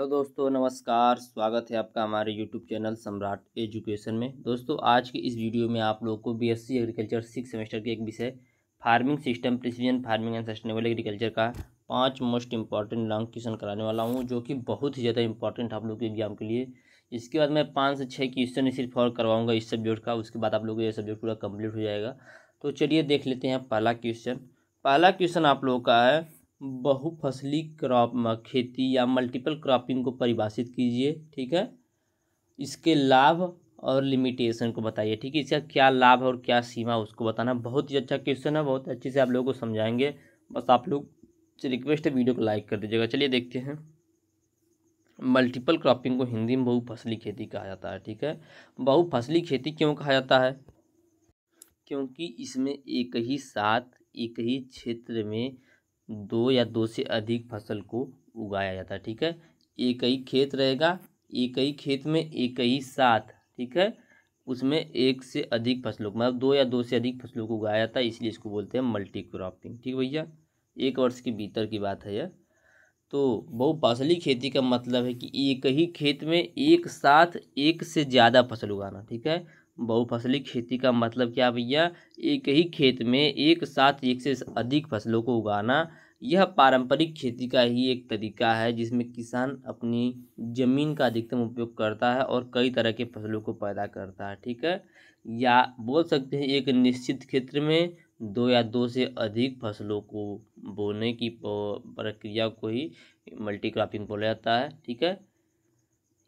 hello तो दोस्तों नमस्कार स्वागत है आपका हमारे यूट्यूब चैनल सम्राट एजुकेशन में दोस्तों आज के इस वीडियो में आप लोग को बीएससी एग्रीकल्चर सिक्स सेमेस्टर के एक विषय farming system precision farming and sustainable agriculture का पांच मोस्ट इंपॉर्टेंट लॉन्ग क्वेश्चन कराने वाला हूँ जो कि बहुत ही ज़्यादा इंपॉर्टेंट आप लोग के एग्जाम के लिए इसके बाद मैं पाँच से छः क्वेश्चन सिर्फ और करवाऊँगा इस सब्जेक्ट का उसके बाद आप लोग ये सब्जेक्ट पूरा कम्प्लीट हो जाएगा तो चलिए देख लेते हैं पहला क्वेश्चन पहला क्वेश्चन आप लोगों का है बहुफसली क्रॉप खेती या मल्टीपल क्रॉपिंग को परिभाषित कीजिए ठीक है इसके लाभ और लिमिटेशन को बताइए ठीक है इसका क्या लाभ और क्या सीमा उसको बताना बहुत ही अच्छा क्वेश्चन है बहुत अच्छे से आप लोगों को समझाएंगे बस आप लोग से रिक्वेस्ट है वीडियो को लाइक कर दीजिएगा चलिए देखते हैं मल्टीपल क्रॉपिंग को हिंदी में बहुफसली खेती कहा जाता है ठीक है बहुफसली खेती क्यों कहा जाता है क्योंकि इसमें एक ही साथ एक ही क्षेत्र में दो या दो से अधिक फसल को उगाया जाता है ठीक है एक ही खेत रहेगा एक ही खेत में एक ही साथ ठीक है उसमें एक से अधिक फसलों को मतलब दो या दो से अधिक फसलों को उगाया जाता है इसलिए इसको बोलते हैं मल्टी क्रॉपिंग ठीक है भैया एक वर्ष के भीतर की बात है यह तो बहुफसली खेती का मतलब है कि एक ही खेत में एक साथ एक से ज़्यादा फसल उगाना ठीक है बहुफसली खेती का मतलब क्या भैया एक ही खेत में एक साथ एक से अधिक फसलों को उगाना यह पारंपरिक खेती का ही एक तरीका है जिसमें किसान अपनी ज़मीन का अधिकतम उपयोग करता है और कई तरह के फसलों को पैदा करता है ठीक है या बोल सकते हैं एक निश्चित क्षेत्र में दो या दो से अधिक फसलों को बोने की प्रक्रिया को ही मल्टी क्रॉपिंग बोला जाता है ठीक है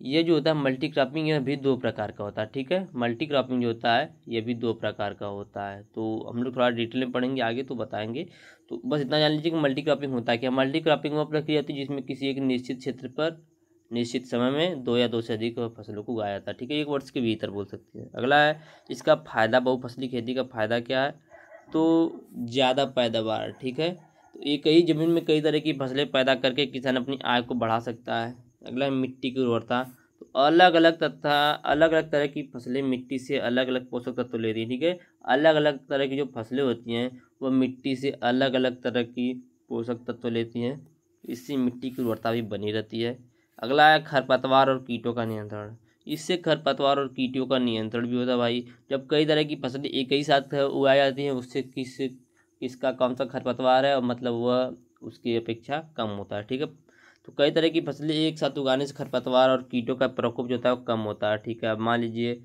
ये जो होता है मल्टी क्रॉपिंग यह भी दो प्रकार का होता है ठीक है मल्टी क्रॉपिंग जो होता है ये भी दो प्रकार का होता है तो हम लोग थोड़ा डिटेल में पढ़ेंगे आगे तो बताएंगे तो बस इतना जान लीजिए कि मल्टी क्रॉपिंग होता है क्या मल्टी क्रॉपिंग वह प्रक्रिया होती है जिसमें किसी एक निश्चित क्षेत्र पर निश्चित समय में दो या दो से अधिक फसलों को उगाया जाता है ठीक है एक वर्ष के भीतर बोल सकते हैं अगला है इसका फ़ायदा बहुफसली खेती का फ़ायदा क्या है तो ज़्यादा पैदावार ठीक है तो ये कई ज़मीन में कई तरह की फसलें पैदा करके किसान अपनी आय को बढ़ा सकता है अगला है मिट्टी की उर्वरता तो अलग अलग तथा अलग अलग तरह की फसलें मिट्टी से अलग अलग पोषक तत्व लेती हैं ठीक है अलग अलग तरह की जो फसलें होती हैं वह मिट्टी से अलग अलग तरह की पोषक तत्व लेती हैं इससे मिट्टी की उर्वरता भी बनी रहती है अगला है खरपतवार और कीटों का नियंत्रण इससे खरपतवार और कीटों का नियंत्रण भी होता है भाई जब कई तरह की फसलें एक ही साथ उगाई जाती हैं उससे किस किसका कौन सा खरपतवार है और मतलब वह उसकी अपेक्षा कम होता है ठीक है तो कई तरह की फसलें एक साथ उगाने से खरपतवार और कीटों का प्रकोप जो होता है वो कम होता है ठीक है अब मान लीजिए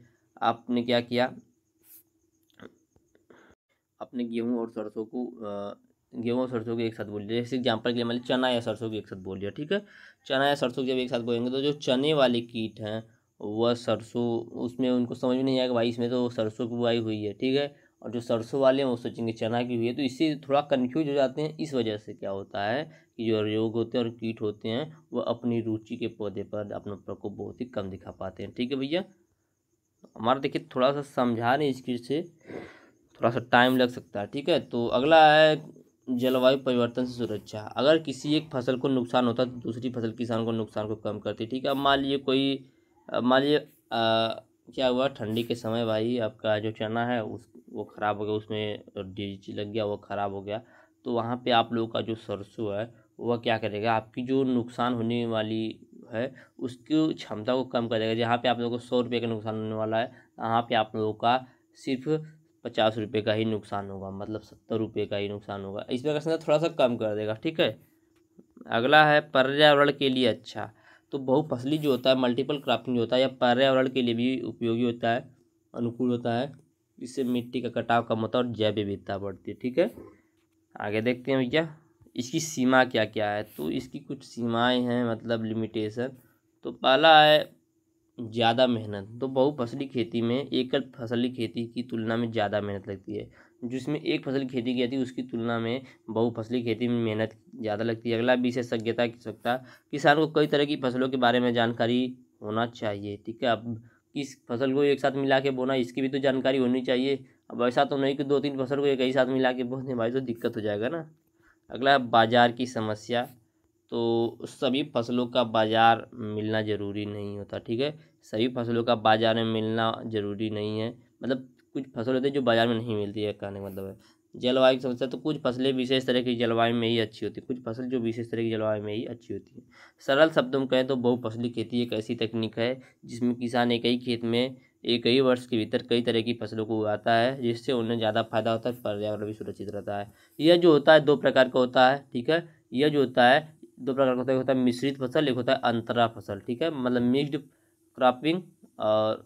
आपने क्या किया अपने गेहूँ और सरसों को गेहूँ और सरसों को एक साथ बोल दिया जैसे एग्जाम्पल के लिए मान लीजिए चना या सरसों को एक साथ बोल दिया ठीक है चना या सरसों को जब एक साथ बोलेंगे तो जो चने वाले कीट हैं वह सरसों उसमें उनको समझ में नहीं आएगा भाई इसमें तो सरसों की बुआई हुई है ठीक है और जो सरसों वाले हैं वो सोचेंगे चना की हुई है तो इससे थोड़ा कन्फ्यूज हो जाते हैं इस वजह से क्या होता है जो रोग होते हैं और कीट होते हैं वह अपनी रुचि के पौधे पर अपना प्रकोप बहुत ही कम दिखा पाते हैं ठीक है भैया हमारा देखिए थोड़ा सा समझा रहे हैं चीज़ से थोड़ा सा टाइम लग सकता है ठीक है तो अगला है जलवायु परिवर्तन से सुरक्षा अगर किसी एक फसल को नुकसान होता है तो दूसरी फसल किसान को नुकसान को कम करती ठीक है अब मान लीजिए कोई मान लीजिए क्या हुआ ठंडी के समय भाई आपका जो चना है उस वो ख़राब हो गया उसमें डीजी लग गया वो ख़राब हो गया तो वहाँ पे आप लोगों का जो सरसों है वह क्या करेगा आपकी जो नुकसान होने वाली है उसकी क्षमता को कम करेगा जहाँ पे आप लोगों को सौ रुपये का नुकसान होने वाला है वहाँ पे आप लोगों का सिर्फ पचास रुपये का ही नुकसान होगा मतलब सत्तर रुपये का ही नुकसान होगा इस प्रकार से थोड़ा सा कम कर देगा ठीक है अगला है पर्यावरण के लिए अच्छा तो बहुफसली जो होता है मल्टीपल क्राफ्टिंग जो होता है यह पर्यावरण के लिए भी उपयोगी होता है अनुकूल होता है इससे मिट्टी का कटाव कम होता है और जैव विविधता बढ़ती है ठीक है आगे देखते हैं भैया इसकी सीमा क्या क्या है तो इसकी कुछ सीमाएं हैं मतलब लिमिटेशन तो पहला है ज़्यादा मेहनत तो बहुफसली खेती में एकल फसली खेती की तुलना में ज़्यादा मेहनत लगती है जिसमें एक फसल खेती की जाती है उसकी तुलना में बहुफसली खेती में मेहनत ज़्यादा लगती है अगला विशेषज्ञता की सकता किसान को कई तरह की फसलों के बारे में जानकारी होना चाहिए ठीक है अब किस फसल को एक साथ मिला के बोना इसकी भी तो जानकारी होनी चाहिए अब ऐसा तो नहीं कि दो तीन फसल को एक ही साथ मिला के बोने भाई तो दिक्कत हो जाएगा ना अगला बाज़ार की समस्या तो सभी फसलों का बाज़ार मिलना ज़रूरी नहीं होता ठीक है सभी फसलों का बाज़ार में मिलना ज़रूरी नहीं है मतलब कुछ फसल होती है जो बाज़ार में नहीं मिलती है कहने का मतलब है जलवायु की समस्या तो कुछ फसलें विशेष तरह की जलवायु में ही अच्छी होती है कुछ फसल जो विशेष तरह की जलवायु में ही अच्छी होती है सरल शब्दों में कहें तो बहुफसली खेती एक ऐसी तकनीक है जिसमें किसान एक ही खेत में ये कई वर्ष के भीतर कई तरह की फसलों को उगाता है जिससे उन्हें ज़्यादा फायदा होता है पर्यावरण भी सुरक्षित रहता है यह जो होता है दो प्रकार का होता है ठीक है यह जो होता है दो प्रकार का होता है होता है मिश्रित फसल एक होता है अंतरा फसल ठीक है मतलब मिक्स्ड क्रॉपिंग और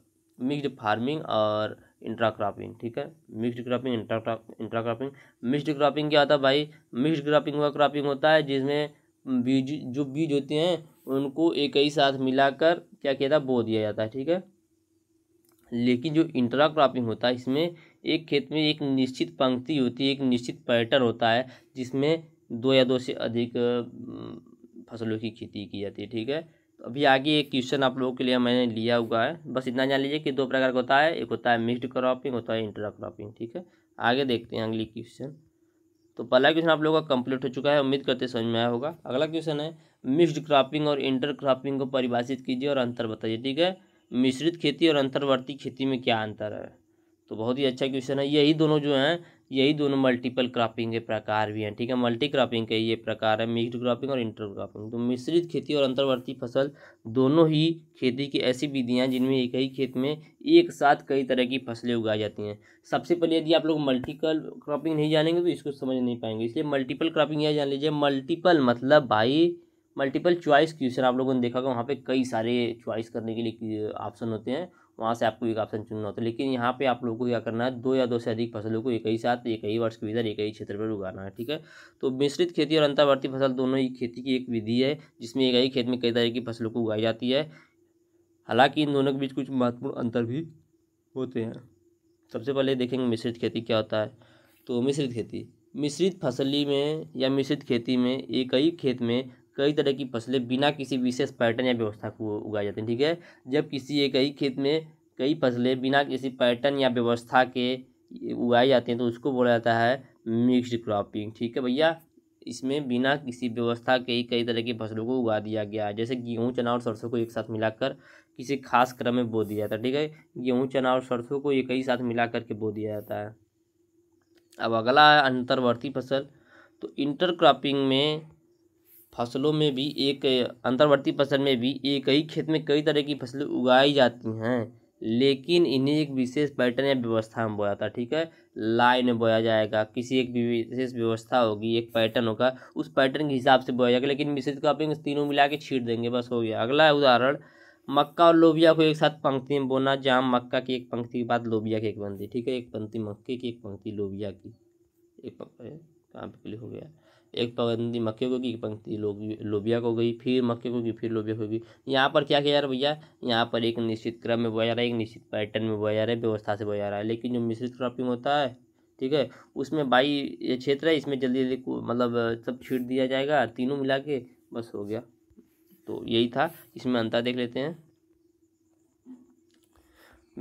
मिक्स्ड फार्मिंग और इंट्रा क्रॉपिंग ठीक है mixed cropping intra intra cropping mixed cropping क्या होता है भाई मिक्सड क्रॉपिंग वह क्रॉपिंग होता है जिसमें बीज जो बीज होते हैं उनको एक ही साथ मिलाकर क्या किया था है बो दिया जाता है ठीक है लेकिन जो इंटरा क्रॉपिंग होता है इसमें एक खेत में एक निश्चित पंक्ति होती है एक निश्चित पैटर्न होता है जिसमें दो या दो से अधिक फसलों की खेती की जाती है ठीक है तो अभी आगे एक क्वेश्चन आप लोगों के लिए मैंने लिया हुआ है बस इतना जान लीजिए कि दो प्रकार का होता है एक होता है मिक्सड क्रॉपिंग होता है इंटरा क्रॉपिंग ठीक है आगे देखते हैं अगली क्वेश्चन तो पहला क्वेश्चन आप लोगों का कंप्लीट हो चुका है उम्मीद करते समझ में आया होगा अगला क्वेश्चन है मिक्सड क्रॉपिंग और इंटर क्रॉपिंग को परिभाषित कीजिए और अंतर बताइए ठीक है मिश्रित खेती और अंतर्वर्ती खेती में क्या अंतर है तो बहुत ही अच्छा क्वेश्चन है यही दोनों जो हैं यही दोनों मल्टीपल क्रॉपिंग के प्रकार भी हैं ठीक है मल्टी क्रॉपिंग के ये प्रकार है मिक्सड क्रॉपिंग और इंटर क्रॉपिंग तो मिश्रित खेती और अंतर्वर्ती फसल दोनों ही खेती की ऐसी विधियाँ जिनमें एक ही खेत में एक साथ कई तरह की फसलें उगाई जाती हैं सबसे पहले यदि आप लोग मल्टीपल क्रॉपिंग नहीं जानेंगे तो इसको समझ नहीं पाएंगे इसलिए मल्टीपल क्रॉपिंग यह जान लीजिए मल्टीपल मतलब बाई मल्टीपल च्वाइस क्वेश्चन आप लोगों ने देखा होगा वहाँ पे कई सारे च्वाइस करने के लिए ऑप्शन होते हैं वहाँ से आपको एक ऑप्शन चुनना होता है लेकिन यहाँ पे आप लोगों को क्या करना है दो या दो से अधिक फसलों को एक ही साथ एक ही वर्ष के भीतर एक ही क्षेत्र पर उगाना है ठीक है तो मिश्रित खेती और अंतर्वर्ती फसल दोनों ही खेती की एक विधि है जिसमें एक ही खेत में कई तरह की फसलों को उगाई जाती है हालांकि इन दोनों के बीच कुछ महत्वपूर्ण अंतर भी होते हैं सबसे पहले देखेंगे मिश्रित खेती क्या होता है तो मिश्रित खेती मिश्रित फसली में या मिश्रित खेती में एक ही खेत में कई तरह की फसलें बिना किसी विशेष पैटर्न या व्यवस्था को उगाई जाती हैं ठीक है जब किसी एक ही खेत में कई फसलें बिना किसी पैटर्न या व्यवस्था के उगाई जाती हैं तो उसको बोला जाता है मिक्स्ड क्रॉपिंग ठीक है भैया इसमें बिना किसी व्यवस्था के ही कई तरह की फसलों को उगा दिया गया है जैसे गेहूँ चना और सरसों को एक साथ मिलाकर किसी खास क्रम में बो दिया जाता है ठीक है गेहूँ चना और सरसों को एक ही साथ मिला करके बो दिया जाता है अब अगला है अंतर्वर्ती फसल तो इंटरक्रॉपिंग में फसलों में भी एक अंतर्वर्ती फसल में भी एक ही खेत में कई तरह की फसलें उगाई जाती हैं लेकिन इन्हें एक विशेष पैटर्न या व्यवस्था में बोया जाता है ठीक है लाइन में बोया जाएगा किसी एक विशेष व्यवस्था होगी एक पैटर्न होगा उस पैटर्न के हिसाब से बोया जाएगा लेकिन मिश्रित क्रॉपिंग तीनों मिला के छीट देंगे बस हो गया अगला उदाहरण मक्का और लोबिया को एक साथ पंक्ति में बोना जाम मक्का की एक पंक्ति के बाद लोबिया की एक पंक्ति ठीक है एक पंक्ति मक्के की एक पंक्ति लोबिया की एक पंक्ति कहाँ पे क्लिक हो गया एक पंक्ति मक्के को की पंक्ति लोबिया को गई फिर मक्के को की फिर लोबिया को गई यहाँ पर क्या किया जा रहा है भैया यहाँ पर एक निश्चित क्रम में बोया जा रहा है एक निश्चित पैटर्न में बोया जा रहा है व्यवस्था से बोया जा रहा है लेकिन जो मिश्रित क्रॉपिंग होता है ठीक है उसमें बाई ये क्षेत्र है इसमें जल्दी जल्दी मतलब सब छीट दिया जाएगा तीनों मिला के बस हो गया तो यही था इसमें अंतर देख लेते हैं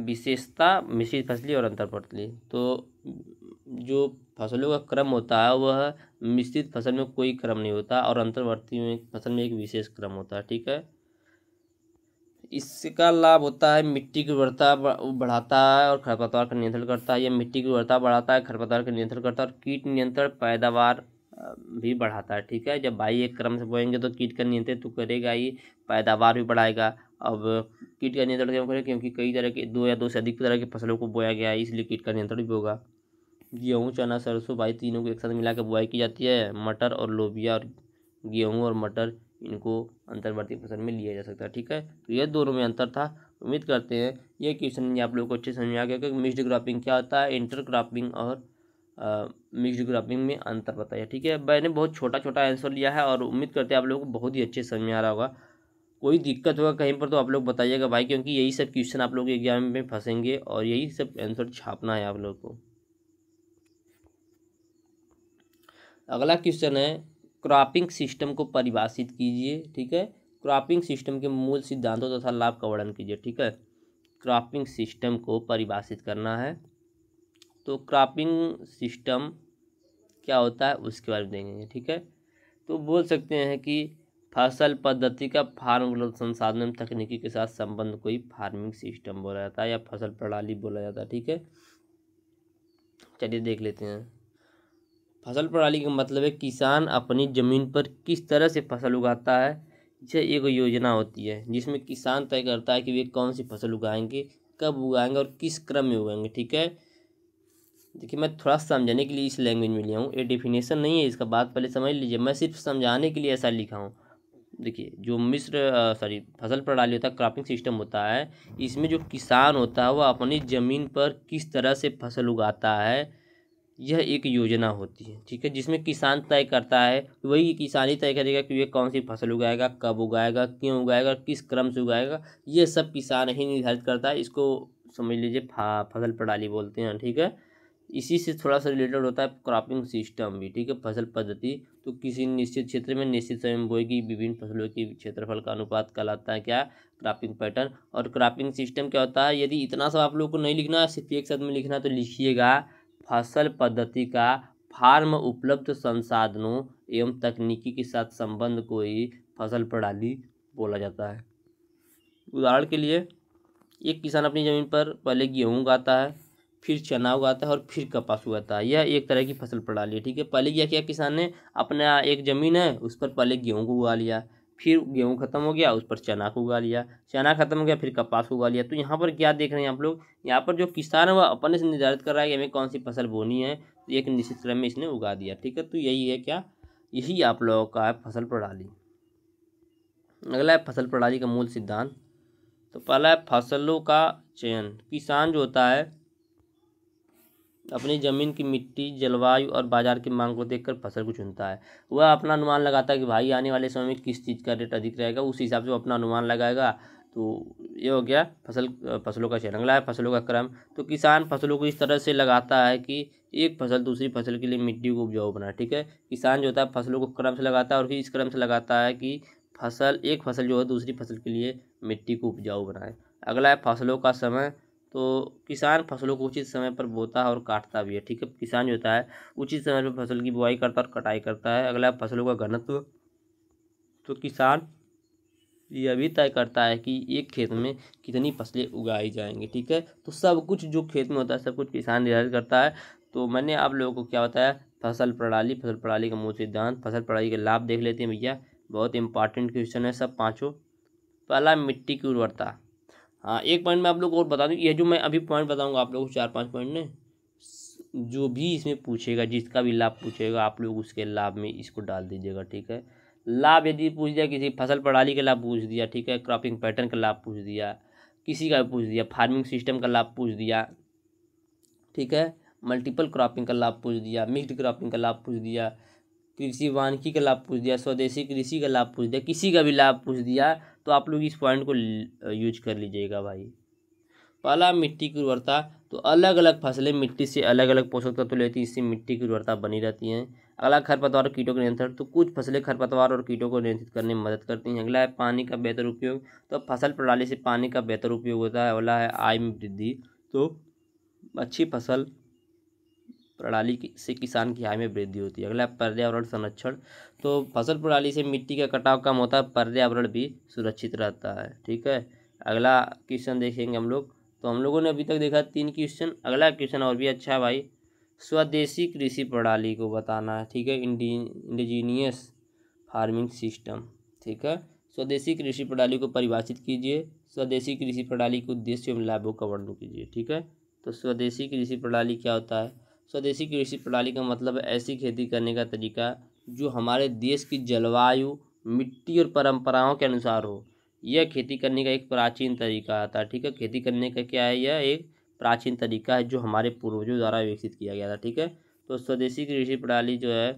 विशेषता मिश्रित फसली और अंतर पटली तो जो फसलों का क्रम होता है वह मिश्रित फसल में कोई क्रम नहीं होता और अंतर्वर्ती में फसल में एक विशेष क्रम होता है ठीक है इसका लाभ होता है मिट्टी की उर्वरता बढ़ाता है और खरपतवार का नियंत्रण करता है या मिट्टी की उर्वरता बढ़ाता है खरपतवार का नियंत्रण करता है और कीट नियंत्रण पैदावार भी बढ़ाता है ठीक है जब भाई एक क्रम से बोएंगे तो कीट का नियंत्रण तो करेगा ही पैदावार भी बढ़ाएगा अब कीट का नियंत्रण क्यों करेगा क्योंकि कई तरह के दो या दो से अधिक तरह की फसलों को बोया गया है इसलिए कीट का नियंत्रण भी होगा गेहूँ चना सरसों भाई तीनों को एक साथ मिला के बुआई की जाती है मटर और लोबिया और गेहूँ और मटर इनको अंतर्वर्ती फसल में लिया जा सकता है ठीक है तो ये दोनों में अंतर था उम्मीद करते हैं ये क्वेश्चन आप लोग को अच्छे समझ में आ गया क्योंकि मिक्सड क्रॉपिंग क्या होता है इंटर क्रॉपिंग और मिक्सड क्रॉपिंग में अंतर बताया ठीक है मैंने बहुत छोटा छोटा आंसर लिया है और उम्मीद करते हैं आप लोगों को बहुत ही अच्छे समझ में आ रहा होगा कोई दिक्कत होगा कहीं पर तो आप लोग बताइएगा भाई क्योंकि यही सब क्वेश्चन आप लोग एग्जाम में फंसेंगे और यही सब आंसर छापना है आप लोग को अगला क्वेश्चन है क्रॉपिंग सिस्टम को परिभाषित कीजिए ठीक है क्रॉपिंग सिस्टम के मूल सिद्धांतों तथा लाभ का वर्णन कीजिए ठीक है क्रॉपिंग सिस्टम को परिभाषित करना है तो क्रॉपिंग सिस्टम क्या होता है उसके बारे में देखेंगे ठीक है तो बोल सकते हैं कि फसल पद्धति का फार्म संसाधन तकनीकी के साथ संबंध कोई फार्मिंग सिस्टम बोला जाता है या फसल प्रणाली बोला जाता है ठीक है चलिए देख लेते हैं फसल प्रणाली का मतलब है किसान अपनी ज़मीन पर किस तरह से फसल उगाता है इसे एक योजना होती है जिसमें किसान तय करता है कि वे कौन सी फसल उगाएंगे कब उगाएंगे और किस क्रम में उगाएंगे ठीक है देखिए मैं थोड़ा समझाने के लिए इस लैंग्वेज में लिया हूँ ये डिफ़िनेशन नहीं है इसका बात पहले समझ लीजिए मैं सिर्फ समझाने के लिए ऐसा लिखा हूँ देखिए जो मिश्र सॉरी फसल प्रणाली होता है क्रॉपिंग सिस्टम होता है इसमें जो किसान होता है वह अपनी ज़मीन पर किस तरह से फसल उगाता है यह एक योजना होती है ठीक है जिसमें किसान तय करता है वही किसान ही तय करेगा कि वह कौन सी फसल उगाएगा कब उगाएगा क्यों उगाएगा किस क्रम से उगाएगा ये सब किसान ही निर्धारित करता है इसको समझ लीजिए फसल प्रणाली बोलते हैं ठीक है इसी से थोड़ा सा रिलेटेड होता है क्रॉपिंग सिस्टम भी ठीक है फसल पद्धति तो किसी निश्चित क्षेत्र में निश्चित समय में बोएगी विभिन्न फसलों की क्षेत्रफल का अनुपात कहलाता है क्या क्रॉपिंग पैटर्न और क्रॉपिंग सिस्टम क्या होता है यदि इतना सब आप लोग को नहीं लिखना सिर्फ एक साथ में लिखना तो लिखिएगा फसल पद्धति का फार्म उपलब्ध संसाधनों एवं तकनीकी के साथ संबंध को ही फसल प्रणाली बोला जाता है उदाहरण के लिए एक किसान अपनी ज़मीन पर पहले गेहूँ उगाता है फिर चना उगाता है और फिर कपास उगाता है यह एक तरह की फसल प्रणाली है ठीक है पहले क्या किया किसान ने अपना एक ज़मीन है उस पर पहले गेहूँ को उगा लिया फिर गेहूँ खत्म हो गया उस पर चना को उगा लिया चना खत्म हो गया फिर कपास को उगा लिया तो यहाँ पर क्या देख रहे हैं आप लोग यहाँ पर जो किसान है वह अपने से निर्धारित कर रहा है कि हमें कौन सी फसल बोनी है तो एक निश्चित क्रम में इसने उगा दिया ठीक है तो यही है क्या यही आप लोगों का है फसल प्रणाली अगला है फसल प्रणाली का मूल सिद्धांत तो पहला है फसलों का चयन किसान जो होता है अपनी ज़मीन की मिट्टी जलवायु और बाजार की मांग को देखकर फसल को चुनता है वह अपना अनुमान लगाता है कि भाई आने वाले समय में किस चीज़ का रेट अधिक रहेगा उस हिसाब से वो अपना अनुमान लगाएगा तो ये हो गया फसल फसलों का चयन अगला है फसलों का क्रम तो किसान फसलों को इस तरह से लगाता है कि एक फसल दूसरी फसल के लिए मिट्टी को उपजाऊ बना ठीक है किसान जो होता है फसलों को क्रम से लगाता है और फिर इस क्रम से लगाता है कि फसल एक फसल जो है दूसरी फसल के लिए मिट्टी को उपजाऊ बनाए अगला है फसलों का समय तो किसान फसलों को उचित समय पर बोता है और काटता भी है ठीक है किसान जो होता है उचित समय पर फसल की बुआई करता है और कटाई करता है अगला फसलों का घनत्व तो किसान यह भी तय करता है कि एक खेत में कितनी फसलें उगाई जाएंगी ठीक है तो सब कुछ जो खेत में होता है सब कुछ किसान निर्धारित करता है तो मैंने आप लोगों को क्या बताया फसल प्रणाली फसल प्रणाली का मूल सिद्धांत फसल प्रणाली के लाभ देख लेते हैं भैया बहुत इंपॉर्टेंट क्वेश्चन है सब पाँचों पहला मिट्टी की उर्वरता हाँ एक पॉइंट मैं आप लोग को और बता दूँ ये जो मैं अभी पॉइंट बताऊँगा आप लोग को चार पाँच पॉइंट ने जो भी इसमें पूछेगा जिसका भी लाभ पूछेगा आप लोग उसके लाभ में इसको डाल दीजिएगा ठीक है लाभ यदि पूछ दिया किसी फसल प्रणाली का लाभ पूछ दिया ठीक है क्रॉपिंग पैटर्न का लाभ पूछ दिया किसी का भी पूछ दिया फार्मिंग सिस्टम का लाभ पूछ दिया ठीक है मल्टीपल क्रॉपिंग का लाभ पूछ दिया मिक्सड क्रॉपिंग का लाभ पूछ दिया कृषि वानकी का लाभ पूछ दिया स्वदेशी कृषि का लाभ पूछ दिया किसी का भी लाभ पूछ दिया तो आप लोग इस पॉइंट को यूज कर लीजिएगा भाई पहला मिट्टी की उर्वरता तो अलग अलग फसलें मिट्टी से अलग अलग पोषक तत्व तो लेती हैं इससे मिट्टी की उर्वरता बनी रहती है अगला खरपतवार और कीटों का नियंत्रण तो कुछ फसलें खरपतवार और कीटों को नियंत्रित करने में मदद करती हैं अगला है पानी का बेहतर उपयोग तो फसल प्रणाली से पानी का बेहतर उपयोग होता है अगला है आय में वृद्धि तो अच्छी फसल प्रणाली से किसान की आय में वृद्धि होती है अगला पर्यावरण संरक्षण तो फसल प्रणाली से मिट्टी का कटाव कम होता है पर्यावरण भी सुरक्षित रहता है ठीक है अगला क्वेश्चन देखेंगे हम लोग तो हम लोगों ने अभी तक देखा तीन क्वेश्चन अगला क्वेश्चन और भी अच्छा है भाई स्वदेशी कृषि प्रणाली को बताना है ठीक है इंडी इंडिजीनियस फार्मिंग सिस्टम ठीक है स्वदेशी कृषि प्रणाली को परिभाषित कीजिए स्वदेशी कृषि प्रणाली के उद्देश्य एवं लाभों का वर्णन कीजिए ठीक है तो स्वदेशी कृषि प्रणाली क्या होता है स्वदेशी कृषि प्रणाली का मतलब है ऐसी खेती करने का तरीका जो हमारे देश की जलवायु मिट्टी और परंपराओं के अनुसार हो यह खेती करने का एक प्राचीन तरीका था ठीक है खेती करने का क्या है यह एक प्राचीन तरीका है जो हमारे पूर्वजों द्वारा विकसित किया गया था ठीक है तो स्वदेशी कृषि प्रणाली जो है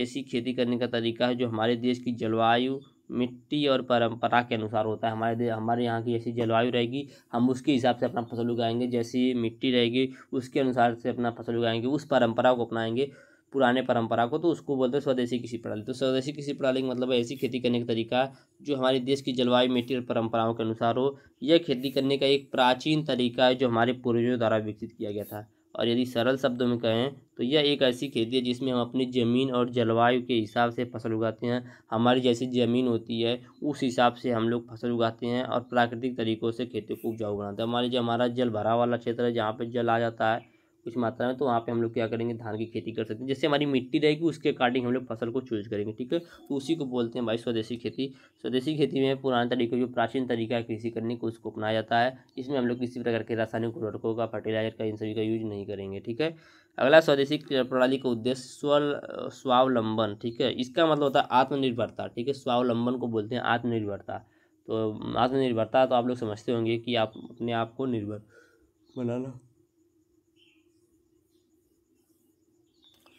ऐसी खेती करने का तरीका है जो हमारे देश की जलवायु मिट्टी और परंपरा के अनुसार होता है हमारे हमारे यहाँ की जैसी जलवायु रहेगी हम उसके हिसाब से अपना फसल उगाएंगे जैसी मिट्टी रहेगी उसके अनुसार से अपना फसल उगाएंगे उस परंपरा को अपनाएंगे पुराने परंपरा को तो उसको बोलते हैं स्वदेशी कृषि प्रणाली तो स्वदेशी कृषि प्रणाली का मतलब ऐसी खेती करने का तरीका जो हमारे देश की जलवायु मिट्टी और परंपराओं के अनुसार हो यह खेती करने का एक प्राचीन तरीका है जो हमारे पूर्वजों द्वारा विकसित किया गया था और यदि सरल शब्दों में कहें तो यह एक ऐसी खेती है जिसमें हम अपनी ज़मीन और जलवायु के हिसाब से फसल उगाते हैं हमारी जैसी ज़मीन होती है उस हिसाब से हम लोग फसल उगाते हैं और प्राकृतिक तरीक़ों से खेती को उपजाऊ बनाते हैं हमारे जो हमारा जल भरा वाला क्षेत्र है जहाँ पर जल आ जाता है कुछ मात्रा में तो वहाँ पे हम लोग क्या करेंगे धान की खेती कर सकते हैं जैसे हमारी मिट्टी रहेगी उसके अकॉर्डिंग हम लोग फसल को चूज करेंगे ठीक है तो उसी को बोलते हैं भाई स्वदेशी खेती स्वदेशी खेती में पुराने तरीके जो प्राचीन तरीका है कृषि करने को उसको अपनाया जाता है इसमें हम लोग किसी प्रकार के रासायनिक उर्वरकों का फर्टिलाइजर का इन सभी का यूज नहीं करेंगे ठीक है अगला स्वदेशी प्रणाली का उद्देश्य स्व स्वावलंबन ठीक है इसका मतलब होता है आत्मनिर्भरता ठीक है स्वावलंबन को बोलते हैं आत्मनिर्भरता तो आत्मनिर्भरता तो आप लोग समझते होंगे कि आप अपने आप को निर्भर बनाना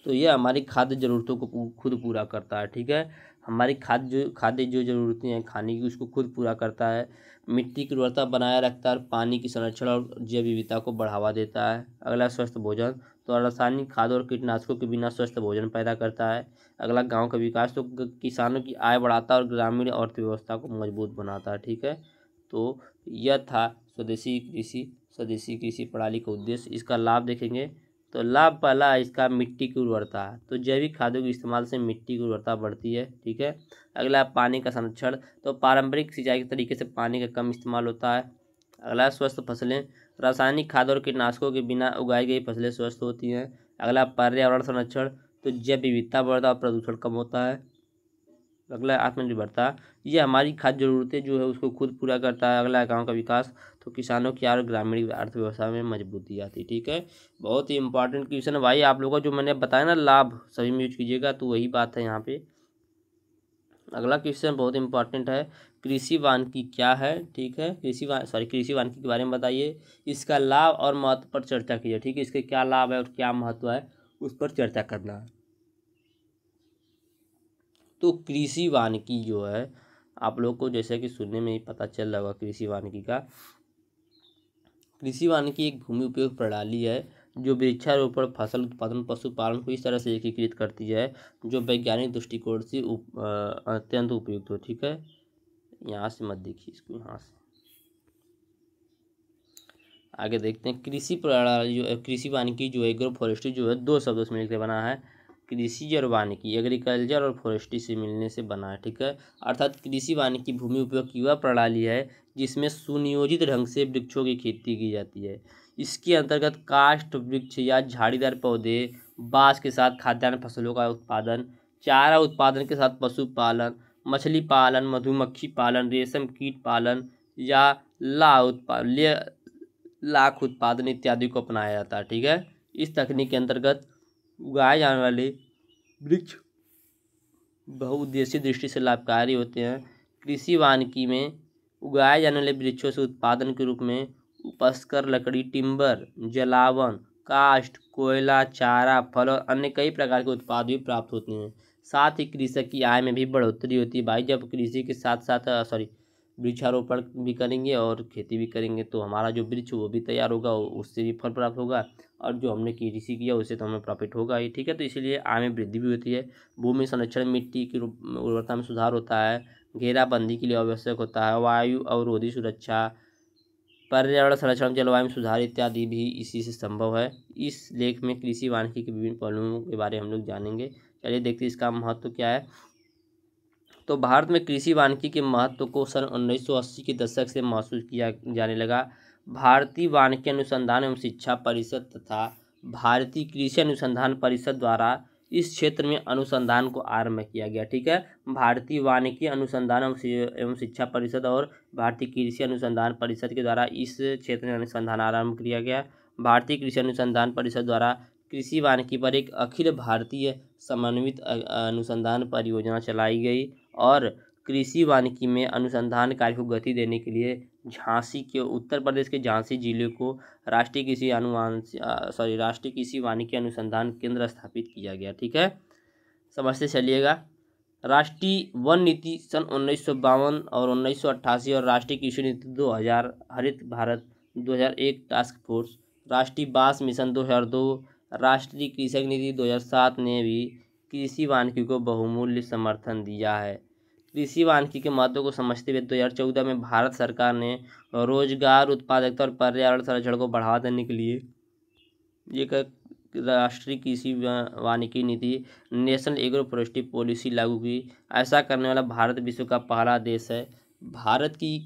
तो यह हमारी खाद्य ज़रूरतों को खुद पूरा करता है ठीक है हमारी खाद्य जो खाद्य जो ज़रूरतें हैं खाने की उसको खुद पूरा करता है मिट्टी की उर्वरता बनाए रखता है पानी की संरक्षण और जैव विविधता को बढ़ावा देता है अगला स्वस्थ भोजन तो रासायनिक खाद और कीटनाशकों के बिना स्वस्थ भोजन पैदा करता है अगला गांव का विकास तो किसानों की आय बढ़ाता है और ग्रामीण अर्थव्यवस्था को मजबूत बनाता है ठीक है तो यह था स्वदेशी कृषि स्वदेशी कृषि प्रणाली का उद्देश्य इसका लाभ देखेंगे तो लाभ पहला इसका मिट्टी की उर्वरता तो जैविक खादों के इस्तेमाल से मिट्टी की उर्वरता बढ़ती है ठीक है अगला पानी का संरक्षण तो पारंपरिक सिंचाई के तरीके से पानी का कम इस्तेमाल होता है अगला स्वस्थ फसलें रासायनिक खाद और कीटनाशकों के बिना उगाई गई फसलें स्वस्थ होती हैं अगला पर्यावरण संरक्षण तो जैव विविधता बढ़ता और प्रदूषण कम होता है अगला आत्मनिर्भरता ये हमारी खाद्य ज़रूरतें जो है उसको खुद पूरा करता है अगला गाँव का विकास तो किसानों की और ग्रामीण अर्थव्यवस्था में मजबूती आती ठीक है बहुत ही इंपॉर्टेंट क्वेश्चन है भाई आप लोगों का जो मैंने बताया ना लाभ सभी में यूज कीजिएगा तो वही बात है यहाँ पे अगला क्वेश्चन बहुत इंपॉर्टेंट है कृषि की क्या है ठीक है कृषि वान सॉरी कृषि वानिकी के बारे में बताइए इसका लाभ और महत्व पर चर्चा कीजिए ठीक है इसके क्या लाभ है और क्या महत्व है उस पर चर्चा करना है तो कृषि वानिकी जो है आप लोग को जैसे कि सुनने में ही पता चल रहा होगा कृषि वानिकी का कृषि वानिकी एक भूमि उपयोग प्रणाली है जो वृक्षारोपण फसल उत्पादन पशुपालन को इस तरह से एकीकृत करती है जो वैज्ञानिक दृष्टिकोण से उप, अत्यंत उपयुक्त हो ठीक है यहाँ से मत देखिए इसको यहाँ से आगे देखते हैं कृषि प्रणाली जो कृषि वानिकी जो है एग्रो फॉरेस्ट्री जो है दो शब्दों से मिलकर बना है कृषि और वानिकी एग्रीकल्चर और फॉरेस्ट्री से मिलने से बना है ठीक है अर्थात कृषि वानिकी भूमि उपयोग की वह प्रणाली है जिसमें सुनियोजित ढंग से वृक्षों की खेती की जाती है इसके अंतर्गत काष्ठ वृक्ष या झाड़ीदार पौधे बाँस के साथ खाद्यान्न फसलों का उत्पादन चारा उत्पादन के साथ पशुपालन मछली पालन मधुमक्खी पालन रेशम कीट पालन या ला उत्पाद लाख उत्पादन इत्यादि को अपनाया जाता है ठीक है इस तकनीक के अंतर्गत उगाए जाने वाले वृक्ष बहुउद्देशीय दृष्टि से लाभकारी होते हैं कृषि वानिकी में उगाए जाने वाले वृक्षों से उत्पादन के रूप में उपस्कर लकड़ी टिम्बर जलावन काष्ट कोयला चारा फल और अन्य कई प्रकार के उत्पाद भी प्राप्त होते हैं साथ ही कृषक की आय में भी बढ़ोतरी होती है भाई जब कृषि के साथ साथ सॉरी वृक्षारोपण भी करेंगे और खेती भी करेंगे तो हमारा जो वृक्ष वो भी तैयार होगा उससे भी फल प्राप्त होगा और जो हमने कृषि किया उसे तो हमें प्रॉफिट होगा ही ठीक है तो इसीलिए आय में वृद्धि भी होती है भूमि संरक्षण मिट्टी की उर्वरता में सुधार होता है घेराबंदी के लिए आवश्यक होता है वायु अवरोधी सुरक्षा पर्यावरण संरक्षण जलवायु में सुधार इत्यादि भी इसी से संभव है इस लेख में कृषि वानिकी के विभिन्न पहलुओं के बारे में हम लोग जानेंगे चलिए देखते हैं इसका महत्व क्या है तो भारत में कृषि वानिकी के महत्व को सन अस्सी के दशक से महसूस किया जाने लगा भारतीय वानिकी अनुसंधान एवं शिक्षा परिषद तथा भारतीय कृषि अनुसंधान परिषद द्वारा इस क्षेत्र में अनुसंधान को आरंभ किया गया ठीक है भारतीय वानिकी अनुसंधान एवं शिक्षा परिषद और भारतीय कृषि अनुसंधान परिषद के द्वारा इस क्षेत्र में अनुसंधान आरंभ किया गया भारतीय कृषि अनुसंधान परिषद द्वारा कृषि वानिकी पर एक अखिल भारतीय समन्वित अनुसंधान परियोजना चलाई गई और कृषि वानिकी में अनुसंधान कार्य को गति देने के लिए झांसी के उत्तर प्रदेश के झांसी जिले को राष्ट्रीय कृषि अनुवांश सॉरी राष्ट्रीय कृषि वानिकी अनुसंधान केंद्र स्थापित किया गया ठीक है समझते चलिएगा राष्ट्रीय वन नीति सन उन्नीस और उन्नीस और राष्ट्रीय कृषि नीति दो हरित भारत 2001 टास्क फोर्स राष्ट्रीय बास मिशन 2002 राष्ट्रीय कृषक नीति 2007 ने भी कृषि वानिकी को बहुमूल्य समर्थन दिया है कृषि वानिकी के महत्व को समझते हुए चौदह में भारत सरकार ने रोजगार उत्पादकता और पर्यावरण संरक्षण को बढ़ावा देने के लिए एक राष्ट्रीय कृषि वानिकी नीति नेशनल एग्रो फॉरेस्ट्री पॉलिसी लागू की ऐसा करने वाला भारत विश्व का पहला देश है भारत की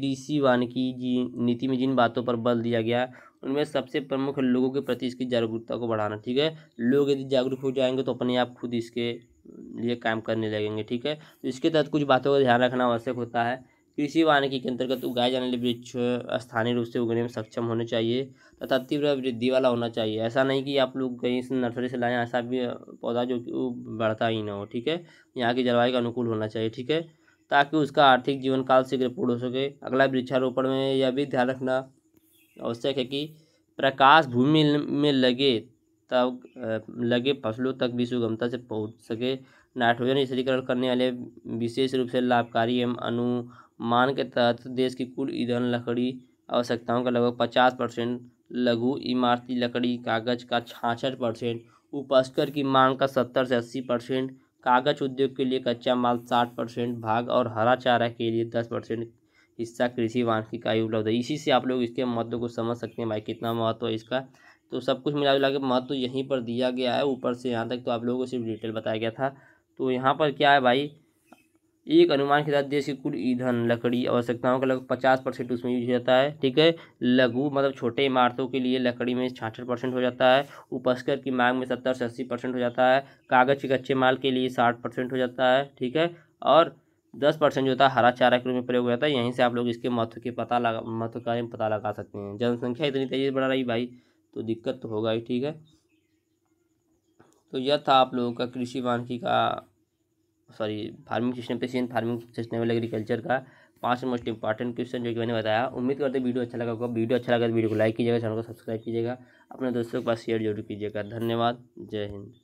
कृषि वानिकी जी नीति में जिन बातों पर बल दिया गया उनमें सबसे प्रमुख लोगों के प्रति इसकी जागरूकता को बढ़ाना ठीक है लोग यदि जागरूक हो जाएंगे तो अपने आप खुद इसके लिए काम करने लगेंगे ठीक है तो इसके तहत कुछ बातों का ध्यान रखना आवश्यक होता है कृषि वानिकी के अंतर्गत उगाए जाने वाले वृक्ष स्थानीय रूप से उगने में सक्षम होने चाहिए तथा तीव्र वृद्धि वाला होना चाहिए ऐसा नहीं कि आप लोग कहीं से नर्सरी से लाएँ ऐसा भी पौधा जो कि बढ़ता ही ना हो ठीक है यहाँ की जलवायु का अनुकूल होना चाहिए ठीक है ताकि उसका आर्थिक जीवन काल शीघ्र पूर्ण हो सके अगला वृक्षारोपण में यह भी ध्यान रखना आवश्यक है कि प्रकाश भूमि में लगे तब लगे फसलों तक भी सुगमता से पहुंच सके नाइट्रोजन स्थिरीकरण करने वाले विशेष रूप से लाभकारी एवं अनुमान के तहत देश की कुल ईंधन लकड़ी आवश्यकताओं का लगभग पचास परसेंट लघु इमारती लकड़ी कागज का छाछठ परसेंट उपस्कर की मांग का सत्तर से अस्सी परसेंट कागज उद्योग के लिए कच्चा माल साठ परसेंट भाग और हरा चारा के लिए दस परसेंट हिस्सा कृषि वानिकी का उपलब्ध है इसी से आप लोग इसके महत्व को समझ सकते हैं भाई कितना महत्व है इसका तो सब कुछ मिला जुला के महत्व तो यहीं पर दिया गया है ऊपर से यहाँ तक तो आप लोगों को सिर्फ डिटेल बताया गया था तो यहाँ पर क्या है भाई एक अनुमान के साथ देश की कुल ईंधन लकड़ी आवश्यकताओं का लगभग पचास परसेंट उसमें यूज हो जाता है ठीक है लघु मतलब छोटे इमारतों के लिए लकड़ी में छाछठ परसेंट हो जाता है उपस्कर की मांग में सत्तर से अस्सी परसेंट हो जाता है कागज़ के कच्चे माल के लिए साठ परसेंट हो जाता है ठीक है और दस परसेंट जो होता है हरा चारा के रूप में प्रयोग हो जाता है यहीं से आप लोग इसके महत्व के पता लगा महत्व के में पता लगा सकते हैं जनसंख्या इतनी तेज़ी से बढ़ रही भाई तो दिक्कत तो होगा ही ठीक है तो यह था आप लोगों का कृषि वानकी का sorry farming system precision farming sustainable agriculture का पांच मोस्ट इंपॉर्टेंट क्वेश्चन जो कि मैंने बताया उम्मीद करते वीडियो अच्छा लगा होगा वीडियो अच्छा लगा तो वीडियो को लाइक कीजिएगा चैनल को सब्सक्राइब कीजिएगा अपने दोस्तों के पास शेयर जरूर कीजिएगा धन्यवाद जय हिंद